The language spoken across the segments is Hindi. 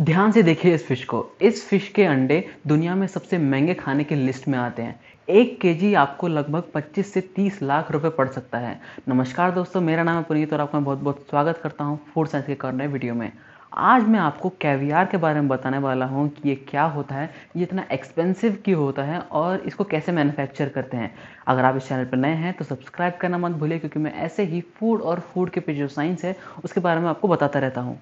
ध्यान से देखिए इस फिश को इस फिश के अंडे दुनिया में सबसे महंगे खाने की लिस्ट में आते हैं एक केजी आपको लगभग 25 से 30 लाख रुपए पड़ सकता है नमस्कार दोस्तों मेरा नाम है पुनीत और आपका बहुत बहुत स्वागत करता हूँ फूड साइंस के करने वीडियो में आज मैं आपको कैवियार के बारे में बताने वाला हूँ कि ये क्या होता है ये इतना एक्सपेंसिव क्यों होता है और इसको कैसे मैन्युफैक्चर करते हैं अगर आप इस चैनल पर नए हैं तो सब्सक्राइब करना मत भूलिए क्योंकि मैं ऐसे ही फूड और फूड के पे जो साइंस है उसके बारे में आपको बताता रहता हूँ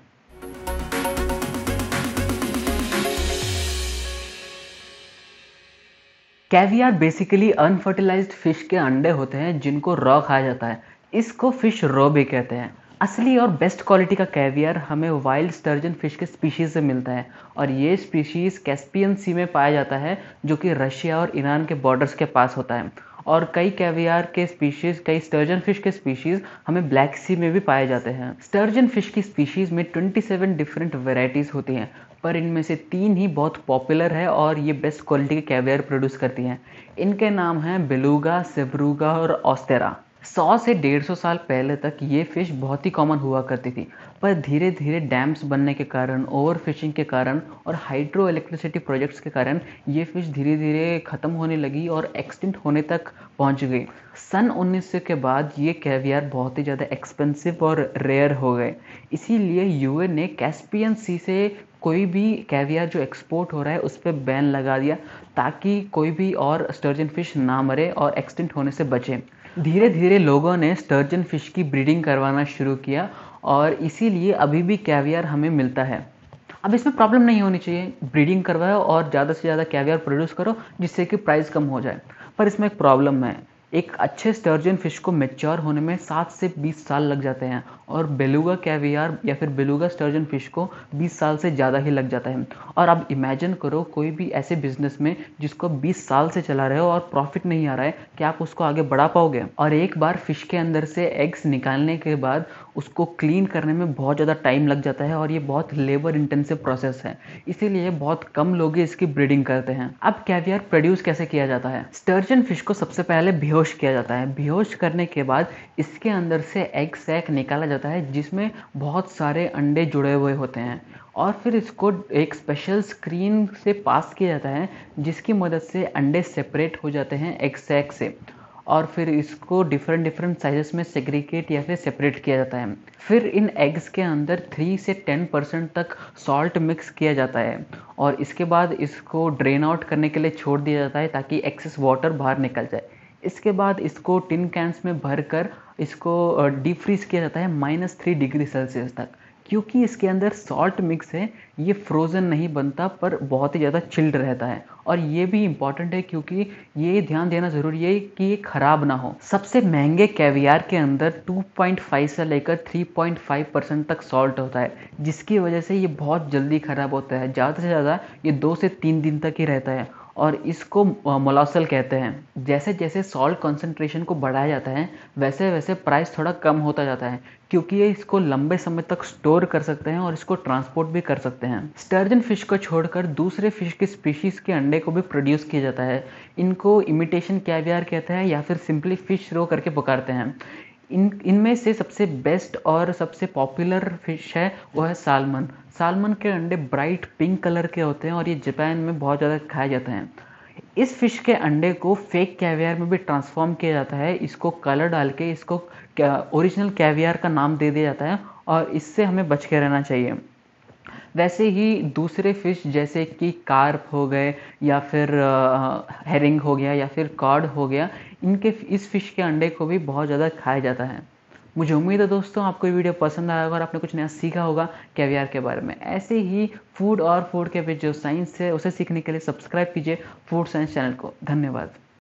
कैवियार बेसिकली अनफर्टिलाइज फिश के अंडे होते हैं जिनको रॉ खाया जाता है इसको फिश रॉ भी कहते हैं असली और बेस्ट क्वालिटी का कैवियर हमें वाइल्ड स्टर्जन फिश के स्पीशीज़ से मिलता है और ये स्पीशीज़ कैस्पियन सी में पाया जाता है जो कि रशिया और ईरान के बॉर्डर्स के पास होता है और कई कैवियार के स्पीशीज कई स्टर्जन फिश के स्पीशीज हमें ब्लैक सी में भी पाए जाते हैं स्टर्जन फिश की स्पीशीज में 27 डिफरेंट वेराइटीज़ होती हैं पर इनमें से तीन ही बहुत पॉपुलर है और ये बेस्ट क्वालिटी के कैवियर प्रोड्यूस करती हैं इनके नाम हैं बेलूगा सिबरूगा और ऑस्टेरा सौ से डेढ़ सौ साल पहले तक ये फ़िश बहुत ही कॉमन हुआ करती थी पर धीरे धीरे डैम्स बनने के कारण ओवर फिशिंग के कारण और हाइड्रो इलेक्ट्रिसिटी प्रोजेक्ट्स के कारण ये फ़िश धीरे धीरे ख़त्म होने लगी और एक्सटिंक्ट होने तक पहुंच गई सन 1900 के बाद ये कैवियर बहुत ही ज़्यादा एक्सपेंसिव और रेयर हो गए इसीलिए यू ने कैस्पियन सी से कोई भी कैवियर जो एक्सपोर्ट हो रहा है उस पर बैन लगा दिया ताकि कोई भी और स्टर्जन फिश ना मरे और एक्सटिंट होने से बचें धीरे धीरे लोगों ने स्टर्जन फिश की ब्रीडिंग करवाना शुरू किया और इसीलिए अभी भी कैवियर हमें मिलता है अब इसमें प्रॉब्लम नहीं होनी चाहिए ब्रीडिंग करवाओ और ज़्यादा से ज़्यादा कैवियर प्रोड्यूस करो जिससे कि प्राइस कम हो जाए पर इसमें एक प्रॉब्लम है एक अच्छे स्टर्जन फिश को मेच्योर होने में सात से बीस साल लग जाते हैं और बेलुगा कैवियार या फिर बेलुगा स्टर्जन फिश को बीस साल से ज़्यादा ही लग जाता है और अब इमेजिन करो कोई भी ऐसे बिजनेस में जिसको बीस साल से चला रहे हो और प्रॉफिट नहीं आ रहा है कि आप उसको आगे बढ़ा पाओगे और एक बार फिश के अंदर से एग्स निकालने के बाद उसको क्लीन करने में बहुत ज़्यादा टाइम लग जाता है और ये बहुत लेबर इंटेंसिव प्रोसेस है इसीलिए बहुत कम लोग इसकी ब्रीडिंग करते हैं अब कैवियर प्रोड्यूस कैसे किया जाता है स्टर्जन फिश को सबसे पहले बेहोश किया जाता है बेहोश करने के बाद इसके अंदर से एग सैक निकाला जाता है जिसमें बहुत सारे अंडे जुड़े हुए होते हैं और फिर इसको एक स्पेशल स्क्रीन से पास किया जाता है जिसकी मदद से अंडे सेपरेट हो जाते हैं एग सैक से और फिर इसको डिफरेंट डिफरेंट साइजेस में सेग्रीकेट या फिर सेपरेट किया जाता है फिर इन एग्स के अंदर थ्री से टेन परसेंट तक सॉल्ट मिक्स किया जाता है और इसके बाद इसको ड्रेन आउट करने के लिए छोड़ दिया जाता है ताकि एक्सेस वाटर बाहर निकल जाए इसके बाद इसको टिन कैंस में भर कर इसको डीप फ्रीज किया जाता है माइनस थ्री डिग्री सेल्सियस तक क्योंकि इसके अंदर सॉल्ट मिक्स है ये फ्रोज़न नहीं बनता पर बहुत ही ज़्यादा चिल्ड रहता है और ये भी इम्पॉर्टेंट है क्योंकि ये ध्यान देना ज़रूरी है कि ये ख़राब ना हो सबसे महंगे कैवियार के अंदर 2.5 से लेकर 3.5 परसेंट तक सॉल्ट होता है जिसकी वजह से ये बहुत जल्दी ख़राब होता है ज़्यादा से ज़्यादा ये दो से तीन दिन तक ही रहता है और इसको मोलासल कहते हैं जैसे जैसे सॉल्ट कंसनट्रेशन को बढ़ाया जाता है वैसे वैसे प्राइस थोड़ा कम होता जाता है क्योंकि ये इसको लंबे समय तक स्टोर कर सकते हैं और इसको ट्रांसपोर्ट भी कर सकते हैं स्टर्जन फिश को छोड़कर दूसरे फिश की स्पीशीज़ के अंडे को भी प्रोड्यूस किया जाता है इनको इमिटेशन कैवियर कहते हैं या फिर सिंपली फिश रो करके पुकारते हैं इन इनमें से सबसे बेस्ट और सबसे पॉपुलर फिश है वो है सालमन सालमन के अंडे ब्राइट पिंक कलर के होते हैं और ये जापान में बहुत ज़्यादा खाए जाते हैं इस फिश के अंडे को फेक कैवियर में भी ट्रांसफॉर्म किया जाता है इसको कलर डाल के इसको ओरिजिनल कैवियर का नाम दे दिया जाता है और इससे हमें बच के रहना चाहिए वैसे ही दूसरे फिश जैसे कि कार्प हो गए या फिर हेरिंग हो गया या फिर कॉड हो गया इनके इस फिश के अंडे को भी बहुत ज़्यादा खाया जाता है मुझे उम्मीद है दोस्तों आपको ये वीडियो पसंद आया होगा और आपने कुछ नया सीखा होगा कैवियार के बारे में ऐसे ही फूड और फूड के बीच जो साइंस है उसे सीखने के लिए सब्सक्राइब कीजिए फूड साइंस चैनल को धन्यवाद